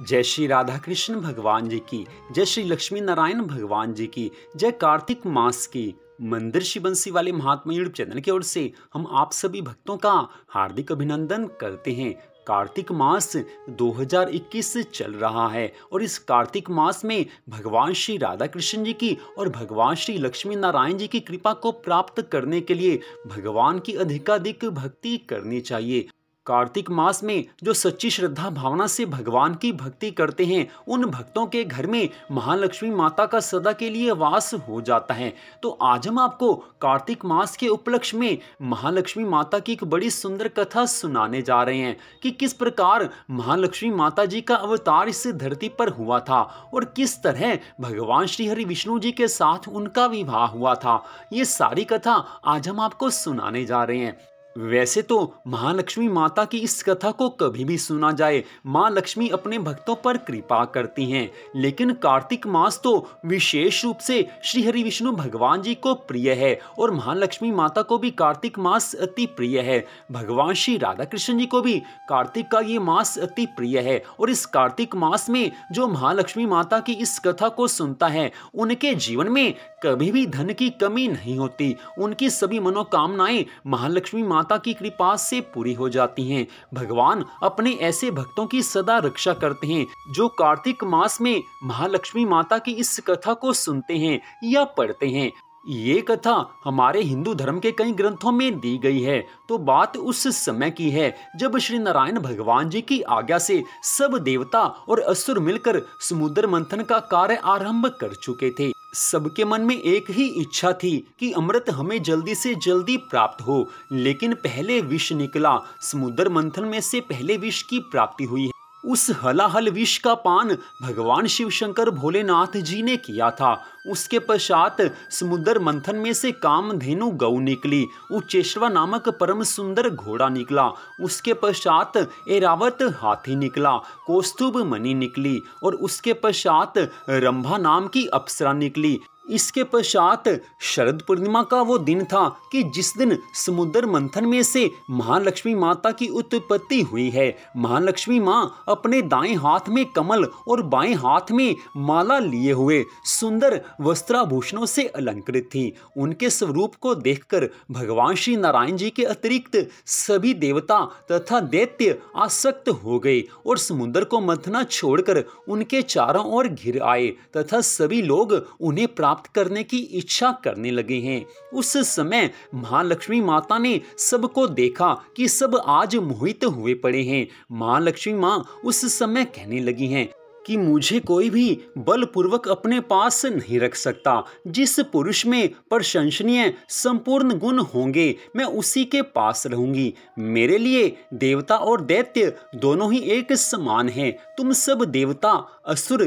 जय श्री राधा कृष्ण भगवान जी की जय श्री लक्ष्मी नारायण भगवान जी की जय कार्तिक मास की मंदिर श्री बंसी वाले महात्मा यूट्यूब चैनल की ओर से हम आप सभी भक्तों का हार्दिक अभिनंदन करते हैं कार्तिक मास 2021 चल रहा है और इस कार्तिक मास में भगवान श्री राधा कृष्ण जी की और भगवान श्री लक्ष्मी नारायण जी की कृपा को प्राप्त करने के लिए भगवान की अधिकाधिक भक्ति करनी चाहिए कार्तिक मास में जो सच्ची श्रद्धा भावना से भगवान की भक्ति करते हैं उन भक्तों के घर में महालक्ष्मी माता का सदा के लिए वास हो जाता है तो आज हम आपको कार्तिक मास के उपलक्ष्य में महालक्ष्मी माता की एक बड़ी सुंदर कथा सुनाने जा रहे हैं कि किस प्रकार महालक्ष्मी माता जी का अवतार इस धरती पर हुआ था और किस तरह भगवान श्री हरि विष्णु जी के साथ उनका विवाह हुआ था ये सारी कथा आज हम आपको सुनाने जा रहे हैं वैसे तो महालक्ष्मी माता की इस कथा को कभी भी सुना जाए माँ लक्ष्मी अपने भक्तों पर कृपा करती हैं लेकिन कार्तिक मास तो विशेष रूप से श्री हरि विष्णु भगवान जी को प्रिय है और महालक्ष्मी माता को भी कार्तिक मास अति प्रिय है भगवान श्री राधा कृष्ण जी को भी कार्तिक का ये मास अति प्रिय है और इस कार्तिक मास में जो महालक्ष्मी माता की इस कथा को सुनता है उनके जीवन में कभी भी धन की कमी नहीं होती उनकी सभी मनोकामनाएं महालक्ष्मी माता माता की कृपा से पूरी हो जाती हैं भगवान अपने ऐसे भक्तों की सदा रक्षा करते हैं जो कार्तिक मास में महालक्ष्मी माता की इस कथा को सुनते हैं या पढ़ते हैं ये कथा हमारे हिंदू धर्म के कई ग्रंथों में दी गई है तो बात उस समय की है जब श्री नारायण भगवान जी की आज्ञा से सब देवता और असुर मिलकर समुद्र मंथन का कार्य आरंभ कर चुके थे सबके मन में एक ही इच्छा थी कि अमृत हमें जल्दी से जल्दी प्राप्त हो लेकिन पहले विष निकला समुद्र मंथन में से पहले विष की प्राप्ति हुई है उस हलाहल विष का पान भगवान शिव शंकर भोलेनाथ जी ने किया था उसके पश्चात समुद्र मंथन में से कामधेनु गऊ निकली उच्चेश्वर नामक परम सुंदर घोड़ा निकला उसके पश्चात एरावत हाथी निकला कौस्तुभ मणि निकली और उसके पश्चात रंभा नाम की अप्सरा निकली इसके पश्चात शरद पूर्णिमा का वो दिन था कि जिस दिन समुद्र मंथन में से महालक्ष्मी माता की उत्पत्ति हुई है महालक्ष्मी माँ अपने दाएं हाथ में कमल और बाएं हाथ में माला लिए हुए सुंदर वस्त्राभूषणों से अलंकृत थी उनके स्वरूप को देखकर भगवान श्री नारायण जी के अतिरिक्त सभी देवता तथा दैत्य आसक्त हो गए और समुद्र को मंथना छोड़कर उनके चारों ओर घिर आए तथा सभी लोग उन्हें प्राप्त प्राप्त करने की इच्छा करने लगे हैं उस समय महालक्ष्मी माता ने सबको देखा कि सब आज मोहित हुए पड़े हैं महालक्ष्मी माँ उस समय कहने लगी हैं कि मुझे कोई भी बलपूर्वक अपने पास नहीं रख सकता जिस पुरुष में प्रशंसनीय संपूर्ण गुण होंगे मैं उसी के पास रहूंगी मेरे लिए देवता और दैत्य दोनों ही एक समान हैं तुम सब देवता असुर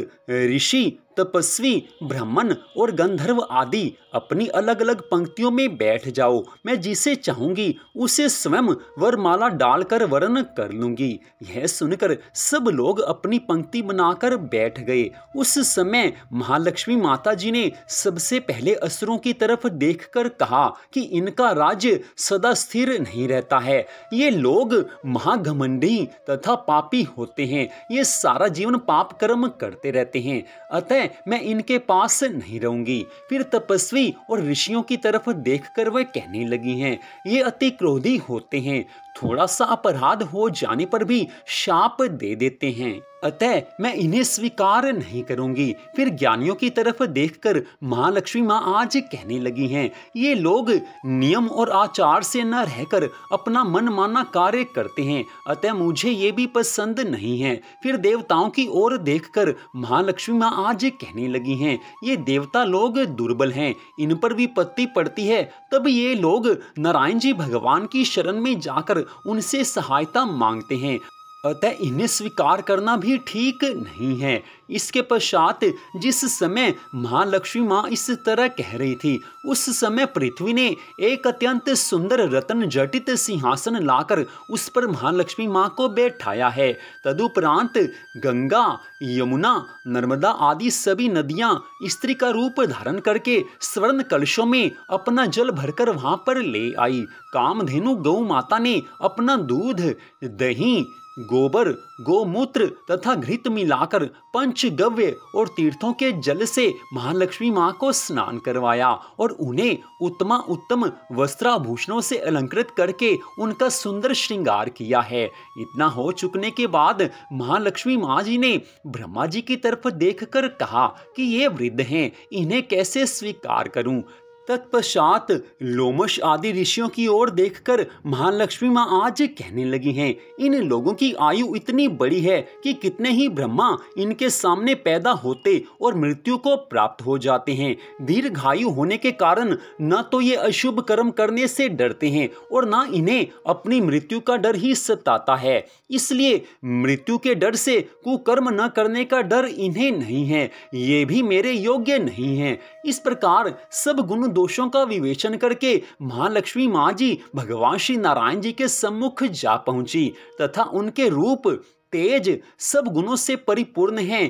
ऋषि तपस्वी ब्राह्मण और गंधर्व आदि अपनी अलग अलग पंक्तियों में बैठ जाओ मैं जिसे चाहूंगी उसे स्वयं वरमाला डालकर वर्ण कर लूंगी यह सुनकर सब लोग अपनी पंक्ति बनाकर बैठ गए उस समय महालक्ष्मी माता जी ने सबसे पहले असुरों की तरफ देखकर कहा कि इनका राज्य सदा स्थिर नहीं रहता है ये लोग महाघमंडी तथा पापी होते हैं ये सारा जीवन पाप कर्म करते रहते हैं अतः है मैं इनके पास नहीं रहूंगी फिर तपस्वी और ऋषियों की तरफ देखकर वह कहने लगी हैं ये अति क्रोधी होते हैं थोड़ा सा अपराध हो जाने पर भी शाप दे देते हैं अतः मैं इन्हें स्वीकार नहीं करूंगी फिर ज्ञानियों की तरफ देखकर महालक्ष्मी माँ आज कहने लगी हैं ये लोग नियम और आचार से न रहकर अपना मन माना कार्य करते हैं अतः मुझे ये भी पसंद नहीं है फिर देवताओं की ओर देखकर महालक्ष्मी माँ आज कहने लगी हैं ये देवता लोग दुर्बल हैं इन पर विपत्ति पड़ती है तब ये लोग नारायण जी भगवान की शरण में जाकर उनसे सहायता मांगते हैं अतः इन्हें स्वीकार करना भी ठीक नहीं है इसके पश्चात जिस समय महालक्ष्मी माँ इस तरह कह रही थी उस समय पृथ्वी ने एक अत्यंत सुंदर रतन जटित सिंहासन लाकर उस पर महालक्ष्मी माँ को बैठाया है तदुपरांत गंगा यमुना नर्मदा आदि सभी नदियाँ स्त्री का रूप धारण करके स्वर्ण कलशों में अपना जल भरकर वहाँ पर ले आई कामधेनु गौ माता ने अपना दूध दही गोबर गोमूत्र तथा घृत मिलाकर पंचगव्य और तीर्थों के जल से महालक्ष्मी माँ को स्नान करवाया और उन्हें उत्तमा उत्तम वस्त्राभूषणों से अलंकृत करके उनका सुंदर श्रृंगार किया है इतना हो चुकने के बाद महालक्ष्मी माँ जी ने ब्रह्मा जी की तरफ देखकर कहा कि ये वृद्ध हैं इन्हें कैसे स्वीकार करूं तत्पश्चात लोमश आदि ऋषियों की ओर देखकर महालक्ष्मी माँ आज कहने लगी हैं इन लोगों की आयु इतनी बड़ी है कि कितने ही ब्रह्मा इनके सामने पैदा होते और मृत्यु को प्राप्त हो जाते हैं दीर्घायु होने के कारण न तो ये अशुभ कर्म करने से डरते हैं और न इन्हें अपनी मृत्यु का डर ही सताता है इसलिए मृत्यु के डर से कुकर्म न करने का डर इन्हें नहीं है ये भी मेरे योग्य नहीं है इस प्रकार सब गुण दोषों का विवेचन करके महालक्ष्मी माँ जी भगवान श्री नारायण जी के सम्मुख जा पहुंची तथा उनके रूप तेज सब गुणों से परिपूर्ण है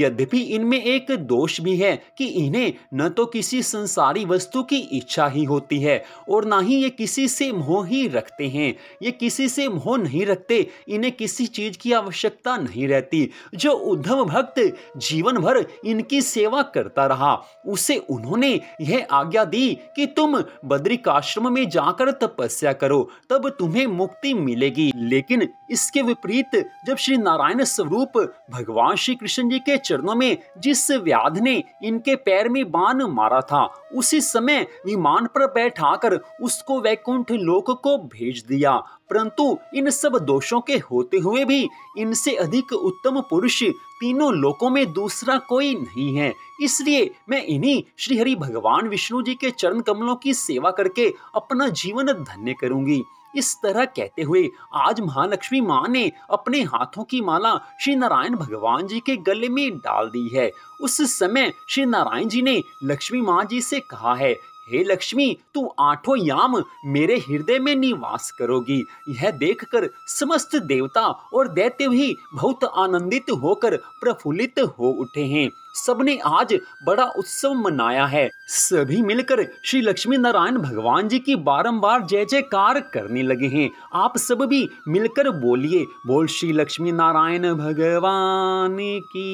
यद्यपि इनमें एक दोष भी है कि इन्हें न तो किसी संसारी वस्तु की इच्छा ही होती है और ना ही ये किसी से मोह ही रखते हैं ये किसी से मोह नहीं रखते इन्हें किसी चीज की आवश्यकता नहीं रहती जो उद्धव भक्त जीवन भर इनकी सेवा करता रहा उसे उन्होंने यह आज्ञा दी कि तुम बद्रिकाश्रम में जाकर तपस्या करो तब तुम्हें मुक्ति मिलेगी लेकिन इसके विपरीत जब श्री नारायण स्वरूप भगवान श्री कृष्ण जी के चरणों में जिस व्याध ने इनके पैर में बाण मारा था उसी समय विमान पर बैठाकर उसको वैकुंठ लोक को भेज दिया परंतु इन सब दोषों के होते हुए भी इनसे अधिक उत्तम पुरुष तीनों लोकों में दूसरा कोई नहीं है इसलिए मैं इन्हीं श्री हरि भगवान विष्णु जी के चरण कमलों की सेवा करके अपना जीवन धन्य करूंगी इस तरह कहते हुए आज महालक्ष्मी माँ ने अपने हाथों की माला श्री नारायण भगवान जी के गले में डाल दी है उस समय श्री नारायण जी ने लक्ष्मी माँ जी से कहा है हे लक्ष्मी तू आठों याम मेरे हृदय में निवास करोगी यह देखकर समस्त देवता और दैत्य भी बहुत आनंदित होकर प्रफुल्लित हो उठे हैं सबने आज बड़ा उत्सव मनाया है सभी मिलकर श्री लक्ष्मी नारायण भगवान जी की बारंबार जय जयकार करने लगे हैं आप सब भी मिलकर बोलिए बोल श्री लक्ष्मी नारायण भगवान की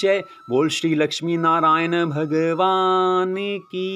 जय बोल श्री लक्ष्मी नारायण भगवान की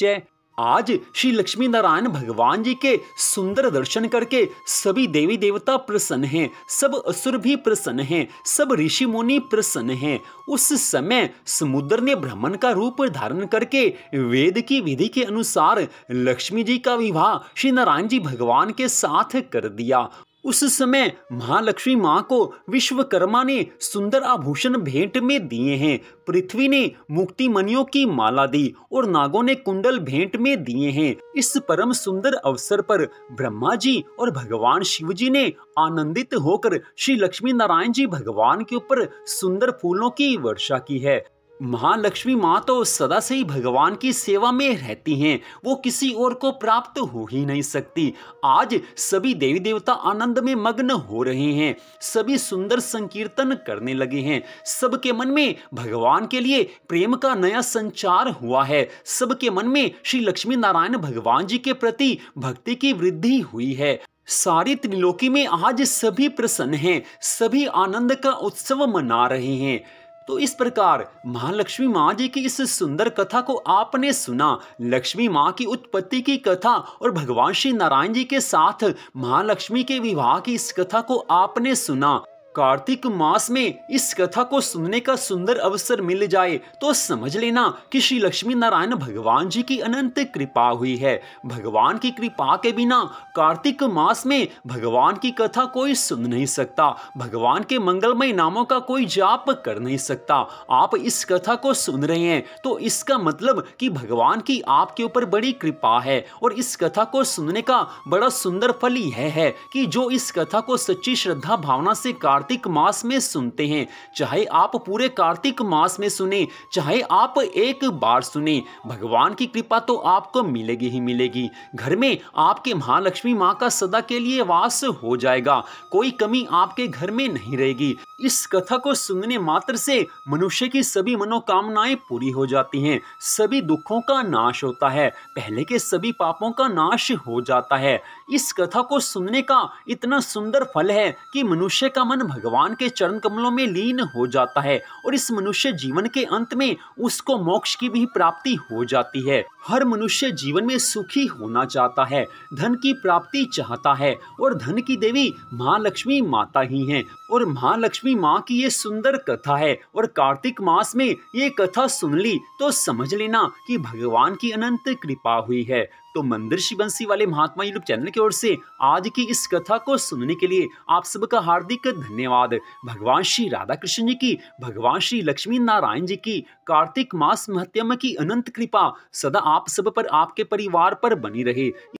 जय आज श्री लक्ष्मी नारायण भगवान जी के सुंदर दर्शन करके सभी देवी देवता प्रसन्न हैं सब असुर भी प्रसन्न हैं सब ऋषि मुनि प्रसन्न हैं उस समय समुद्र ने ब्राह्मण का रूप धारण करके वेद की विधि के अनुसार लक्ष्मी जी का विवाह श्री नारायण जी भगवान के साथ कर दिया उस समय महालक्ष्मी माँ को विश्वकर्मा ने सुंदर आभूषण भेंट में दिए हैं पृथ्वी ने मुक्ति मनियों की माला दी और नागों ने कुंडल भेंट में दिए हैं इस परम सुंदर अवसर पर ब्रह्मा जी और भगवान शिव जी ने आनंदित होकर श्री लक्ष्मी नारायण जी भगवान के ऊपर सुंदर फूलों की वर्षा की है महालक्ष्मी माँ तो सदा से ही भगवान की सेवा में रहती हैं वो किसी और को प्राप्त हो ही नहीं सकती आज सभी देवी देवता आनंद में मग्न हो रहे हैं सभी सुंदर संकीर्तन करने लगे हैं सबके मन में भगवान के लिए प्रेम का नया संचार हुआ है सबके मन में श्री लक्ष्मी नारायण भगवान जी के प्रति भक्ति की वृद्धि हुई है सारी त्रिलोकी में आज सभी प्रसन्न हैं सभी आनंद का उत्सव मना रहे हैं तो इस प्रकार महालक्ष्मी माँ जी की इस सुंदर कथा को आपने सुना लक्ष्मी माँ की उत्पत्ति की कथा और भगवान श्री नारायण जी के साथ महालक्ष्मी के विवाह की इस कथा को आपने सुना कार्तिक मास में इस कथा को सुनने का सुंदर अवसर मिल जाए तो समझ लेना कि श्री लक्ष्मी नारायण भगवान जी की अनंत कृपा हुई है भगवान की कृपा के बिना कार्तिक मास में भगवान की कथा कोई सुन नहीं सकता भगवान के मंगलमय नामों का कोई जाप कर नहीं सकता आप इस कथा को सुन रहे हैं तो इसका मतलब कि भगवान की आपके ऊपर बड़ी कृपा है और इस कथा को सुनने का बड़ा सुंदर फल यह है कि जो इस कथा को सच्ची श्रद्धा भावना से कार्तिक मास में सुनते हैं चाहे आप पूरे कार्तिक मास में सुने चाहे आप एक बार सुने भगवान की कृपा तो आपको मिलेगी ही मिलेगी घर में आपके महालक्ष्मी माँ का सदा के लिए वास हो जाएगा कोई कमी आपके घर में नहीं रहेगी इस कथा को सुनने मात्र से मनुष्य की सभी मनोकामनाएं पूरी हो जाती हैं सभी दुखों का नाश होता है पहले के सभी पापों का नाश हो जाता है इस कथा को सुनने का इतना सुंदर फल है कि मनुष्य का मन भगवान के चरण कमलों में लीन हो जाता है और इस मनुष्य जीवन के अंत में उसको मोक्ष की भी प्राप्ति हो जाती है हर मनुष्य जीवन में सुखी होना चाहता है धन की प्राप्ति चाहता है और धन की देवी महालक्ष्मी माता ही हैं और महालक्ष्मी लक्ष्मी माँ की ये सुंदर कथा है और कार्तिक मास में ये कथा सुन ली तो समझ लेना कि भगवान की अनंत कृपा हुई है तो मंदिर शिवंशी वाले महात्मा यूट्यूब चैनल की ओर से आज की इस कथा को सुनने के लिए आप सबका हार्दिक धन्यवाद भगवान श्री राधा कृष्ण जी की भगवान श्री लक्ष्मी नारायण जी की कार्तिक मास महत्यम की अनंत कृपा सदा आप सब पर आपके परिवार पर बनी रहे